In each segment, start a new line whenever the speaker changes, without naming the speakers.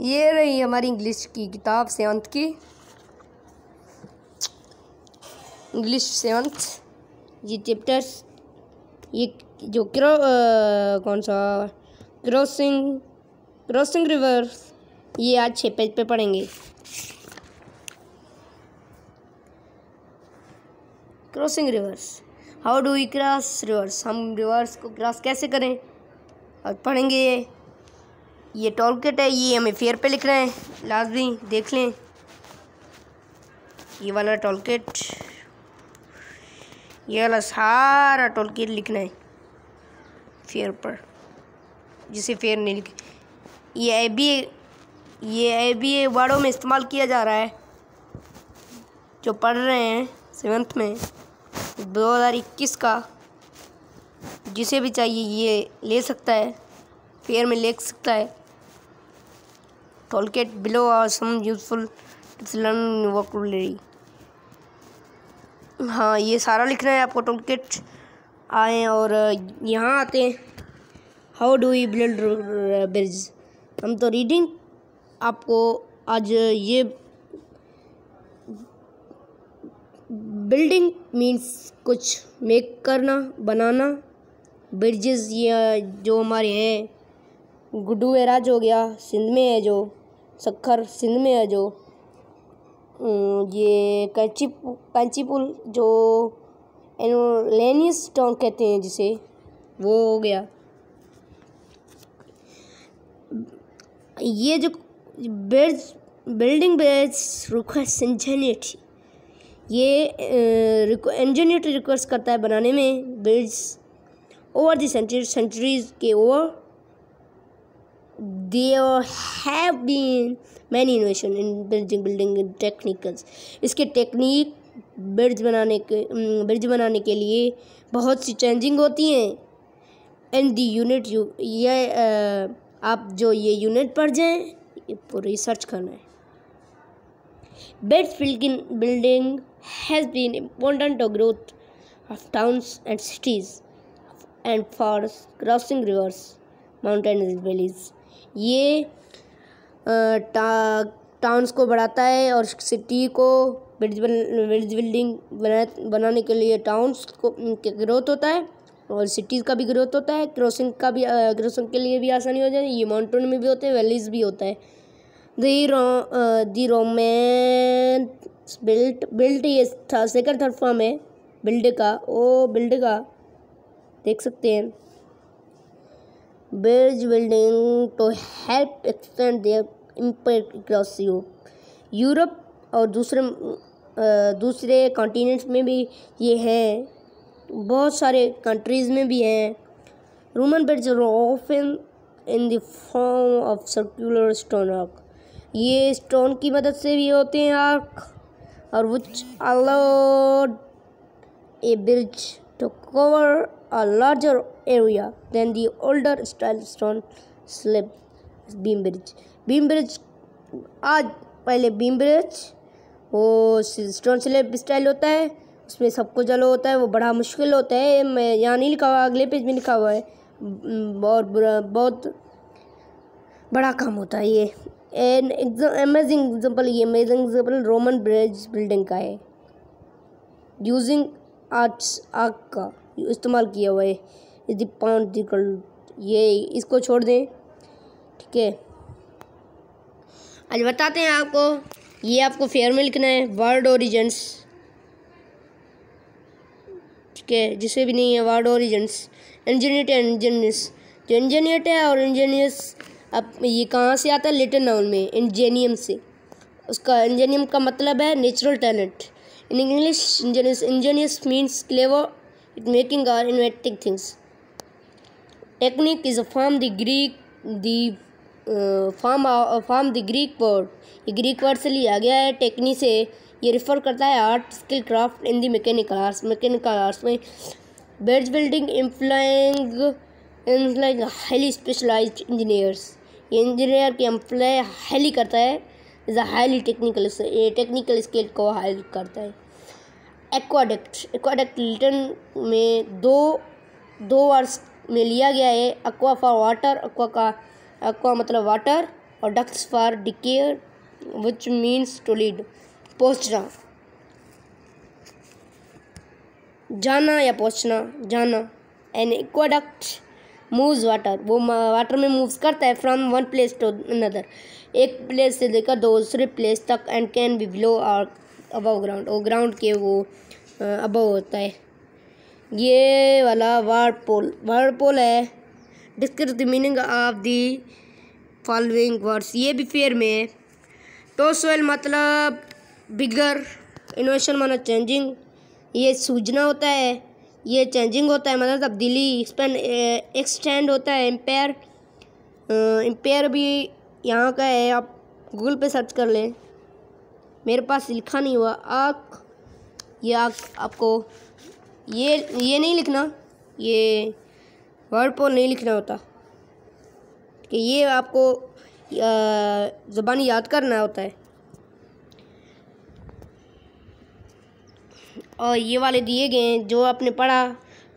ये रही हमारी इंग्लिश की किताब सेवंथ की इंग्लिश सेवंथ ये चैप्टर्स ये जो क्रो आ, कौन सा क्रॉसिंग क्रॉसिंग रिवर ये आज छः पेज पे पढ़ेंगे crossing rivers how do we cross rivers हम रिवर्स को क्रॉस कैसे करें और पढ़ेंगे ये ये टोल किट है ये हमें फेयर पे लिखना है लाजमी देख लें ये वाला टोल गेट ये वाला सारा टोल किट लिखना है फेयर पर जिसे फेयर नहीं लिखे ये ए बी ये ए बी ए वर्डों में इस्तेमाल किया जा रहा है जो पढ़ रहे हैं सेवन्थ में दो हज़ार इक्कीस का जिसे भी चाहिए ये ले सकता है फेयर में ले सकता है Colgate. Below are some useful to learn vocabulary. हाँ ये सारा लिखना है आपको टोल किट आए और यहाँ आते हैं how do you build bridge हम तो रीडिंग आपको आज ये बिल्डिंग मीन्स कुछ मेक करना बनाना ब्रिजेस ये जो हमारे हैं गुडू एराज हो गया सिंध में है जो सक्खर सिंध में है जो ये कैची कैंची पुल जो एनोलेनियस टोंग कहते हैं जिसे वो हो गया ये जो bed building beds request engineering ये इंजीनियर रिक्वेस्ट करता है बनाने में बेड्स ओवर देंचुरीज सेंचुरीज के over there have been many innovation in bridging building technicals इसके टेक्निक ब्रिज बनाने के ब्रिज बनाने के लिए बहुत सी चेंजिंग होती हैं एंड दी यूनिट यू ये आ, आप जो ये यूनिट पढ़ जाएँ पूरी सर्च करना है Bedfield building has been important to growth of towns and cities and for crossing rivers, mountains and valleys. ये टाउन्स को बढ़ाता है और सिटी को ब्रिज ब्रिज बिल्डिंग बना बनाने के लिए टाउन्स को ग्रोथ होता है और सिटीज़ का भी ग्रोथ होता है क्रॉसिंग का भी क्रॉसिंग के लिए भी आसानी हो जाती है ये माउंटेन में भी होते हैं वैलीज भी होता है दी रो दी रोमैन बिल्ट बिल्ट ये था सेकंड थर्ड फॉर्म है बिल्ड का ओ बिल्ड का देख सकते हैं bridge building to help extend their impact across Europe. Europe और दूसरे दूसरे कॉन्टीनेंट्स में भी ये हैं बहुत सारे कंट्रीज़ में भी हैं Roman bridge often in the form of circular stone arch ये स्टोन की मदद से भी होते हैं आर्क और which allowed a bridge to cover a larger area than the older style stone slab beam bridge beam bridge आज पहले बीम ब्रिज वो स्टोन स्लेब स्टाइल होता है उसमें सब कुछ जलो होता है वो बड़ा मुश्किल होता है मैं यहाँ नहीं लिखा हुआ अगले पेज में लिखा हुआ है बहुत हम्म, बुरा बहुत बड़ा काम होता है ये एन अमेजिंग एग्जाम्पल ये amazing example Roman bridge building का है यूजिंग आर्ट्स आग का इस्तेमाल किया हुआ है यदि पाउंड दिकल ये इसको छोड़ दें ठीक है आज बताते हैं आपको ये आपको फेयर में लिखना है वर्ड ओरिजेंस ठीक है जिसे भी नहीं है वर्ड ओरिजेंस इंजीनियर इंजीनियस जो इंजीनियर है और इंजीनियर्स अब ये कहाँ से आता है लेटर नाउन में इंजेनियम से उसका इंजेनियम का मतलब है natural talent in English ingenious ingenious means clever it making or inventing things technique is from the from from the Greek word ये ग्रीक वर्ड से लिया गया है टेक्नी से ये रिफ़र करता है art skill craft in the mechanical arts mechanical arts में bed building employing employing highly specialize engineers ये इंजीनियर की एम्प्लॉय हाईली करता है इज़ अ हाईली टेक्निकल ये टेक्निकल स्किल को हाई करता है एक्वाडक्ट एक्वाडक्ट लिटन में दो दो वर्ष में लिया गया है अक्वा फॉर वाटर अक्वा का अक्वा मतलब वाटर और ducts for ducere which means to lead पहुँचना जाना या पहुँचना जाना एन इक्वाडक्ट मूव्स वाटर वो वाटर में मूव्स करता है from one place to another एक प्लेस से लेकर दूसरे प्लेस तक एंड कैन बी बिलो और अबव ग्राउंड और ग्राउंड के वो अबव होता है ये वाला वर्ड पोल वर्ड पोल है discuss the meaning of the following words ये भी फेयर में है तो सोयल मतलब बिगर इनोवेशन माना चेंजिंग ये सूझना होता है ये चेंजिंग होता है मतलब तब्दीली एक्सपेंड एक्सटेंड होता है एम्पेयर एम्पेयर भी यहाँ का है आप गूगल पे सर्च कर लें मेरे पास लिखा नहीं हुआ आख ये आँख आपको ये ये नहीं लिखना ये वर्ड पर नहीं लिखना होता कि ये आपको जबानी याद करना होता है और ये वाले दिए गए हैं जो आपने पढ़ा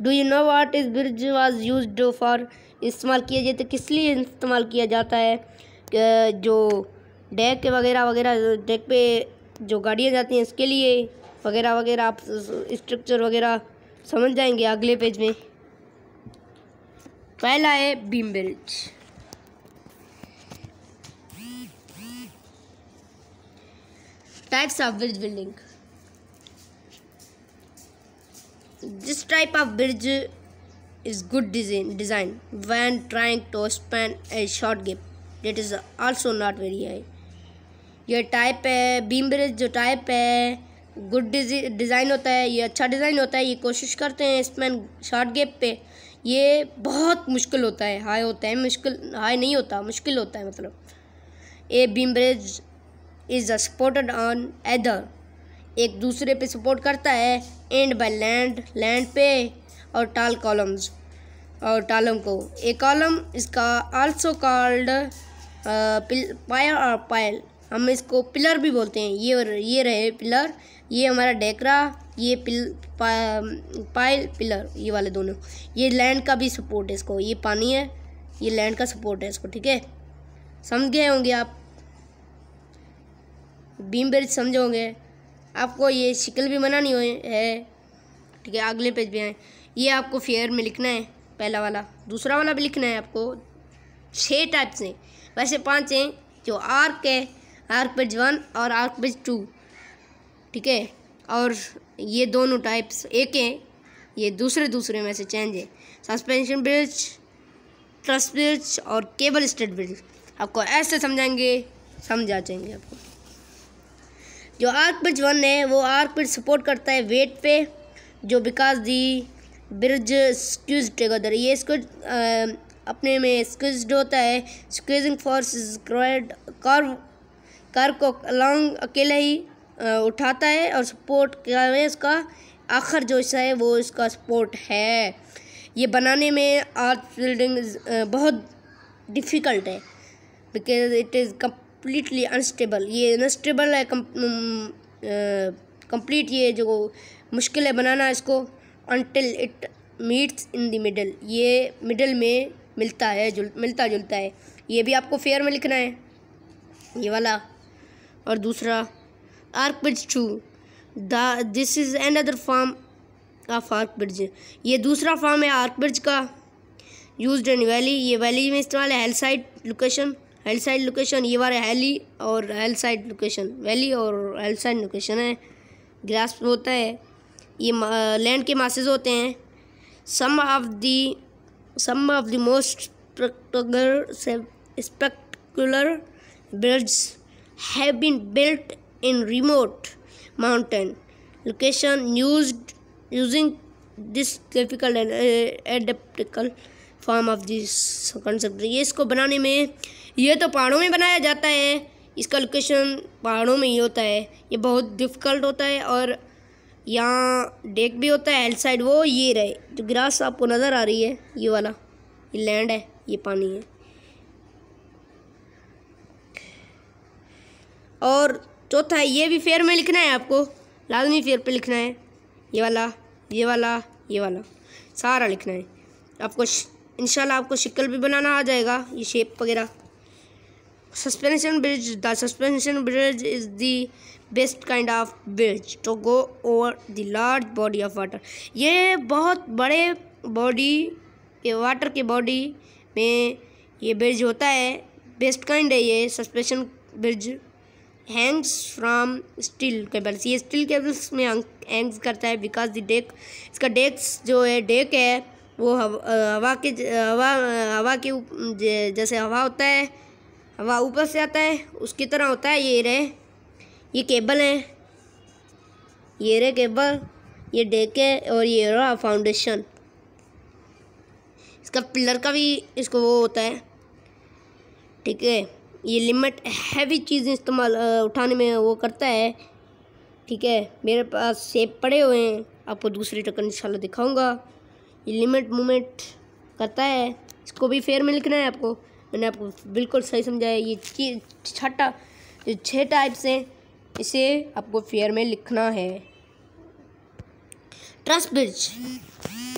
do you know what is bridge was use for इस्तेमाल किया जाए तो किस लिए इस्तेमाल किया जाता है जो डेक वगैरह वगैरह डेक पे जो गाड़ियाँ जाती हैं इसके लिए वगैरह वगैरह आप स्ट्रक्चर वगैरह समझ जाएंगे अगले पेज में पहला है beam bridge types of bridge building this type of bridge is good design design when trying to span a short gap that is also not very high ये टाइप है बीम ब्रिज जो type है good design होता है ये अच्छा design होता है ये कोशिश करते हैं इसमें शॉर्ट गेप पे ये बहुत मुश्किल होता है हाई होता है मुश्किल हाई नहीं होता मुश्किल होता है मतलब a beam bridge is supported on either एक दूसरे पे सपोर्ट करता है एंड बाय लैंड लैंड पे और टाल कॉलम्स और टालम को ए कॉलम इसका आल्सो कॉल्ड पायल और पायल हम इसको पिलर भी बोलते हैं ये ये रहे पिलर ये हमारा डेकरा ये पिल पा, पाइल पिलर ये वाले दोनों ये लैंड का भी सपोर्ट है इसको ये पानी है ये लैंड का सपोर्ट है इसको ठीक है समझ गए होंगे आप बीम ब्रिज समझोगे होंगे आपको ये शिकल भी बनानी हो है ठीक है अगले पेज पे आए ये आपको फेयर में लिखना है पहला वाला दूसरा वाला भी लिखना है आपको छः टाइप्स हैं वैसे पाँच हैं जो आर्क है आर्क पेज वन और आर्क पेज टू ठीक है और ये दोनों टाइप्स एक हैं ये दूसरे दूसरे में से चेंज है सस्पेंशन ब्रिज ट्रस्ट ब्रिज और केबल स्टेट ब्रिज आपको ऐसे समझाएंगे समझा जाएंगे आपको जो आर्क ब्रिज वन है वो आर्क ब्रिज सपोर्ट करता है वेट पे जो विकास दी ब्रिज स्क्यूज टुगेदर ये इसको अपने में स्क्यूज होता है squeezing force is curve car को लॉन्ग अकेले ही उठाता है और सपोर्ट क्या है इसका आखिर जो हिस्सा है वो इसका सपोर्ट है ये बनाने में आर्ट फील्डिंग बहुत डिफ़िकल्ट है because it is completely unstable ये अनस्टेबल है कम्प्लीट ये जो मुश्किल है बनाना इसको until it meets in the middle ये मिडल में मिलता है जुल मिलता जुलता है ये भी आपको फेयर में लिखना है ये वाला और दूसरा arch bridge two this is an other of arch bridge ये दूसरा फार्म है आर्क ब्रिज का यूज इन वैली ये वैली में इस्तेमाल है hillside location hill side location ये वाला हेली और हेल साइड लोकेशन वैली और हेल साइड लोकेशन है ग्रास होता है ये लैंड के मासेज होते हैं some of the some of the most spectre spectacular bridges have been built in remote mountain location used using this graphical and adaptical form of this concept ये इसको बनाने में ये तो पहाड़ों में बनाया जाता है इसका लोकेशन पहाड़ों में ही होता है ये बहुत डिफ़िकल्ट होता है और यहाँ डेक भी होता है हेल्थ साइड वो ये रहे जो ग्रास आपको नज़र आ रही है ये वाला ये लैंड है ये पानी है और चौथा ये भी फेयर में लिखना है आपको लाजमी फेयर पे लिखना है ये वाला ये वाला ये वाला सारा लिखना है आपको इन आपको शिकल भी बनाना आ जाएगा ये शेप वगैरह suspension bridge the suspension bridge is the best kind of bridge to go over the large body of water ये बहुत बड़े बॉडी के वाटर के बॉडी में ये ब्रिज होता है बेस्ट काइंड है ये suspension bridge hangs from steel cables ये स्टील केबल्स में हैंग्स करता है बिकॉज द डेक इसका डेक्स जो है डेक है वो हवा के हवा हवा के जैसे हवा होता है हवा ऊपर से आता है उसकी तरह होता है ये रे ये केबल है ये रे केबल ये डेक है और ये रहा फाउंडेशन इसका पिलर का भी इसको वो होता है ठीक है ये लिमिट हैवी चीज़ें इस्तेमाल उठाने में वो करता है ठीक है मेरे पास सेब पड़े हुए हैं आपको दूसरी टक्कर इंशाल्लाह दिखाऊंगा ये लिमिट मूमेंट करता है इसको भी फेयर में लिखना है आपको मैंने आपको बिल्कुल सही समझाया ये छठा जो छः टाइप्स हैं इसे आपको फेयर में लिखना है ट्रस्ट ब्रिज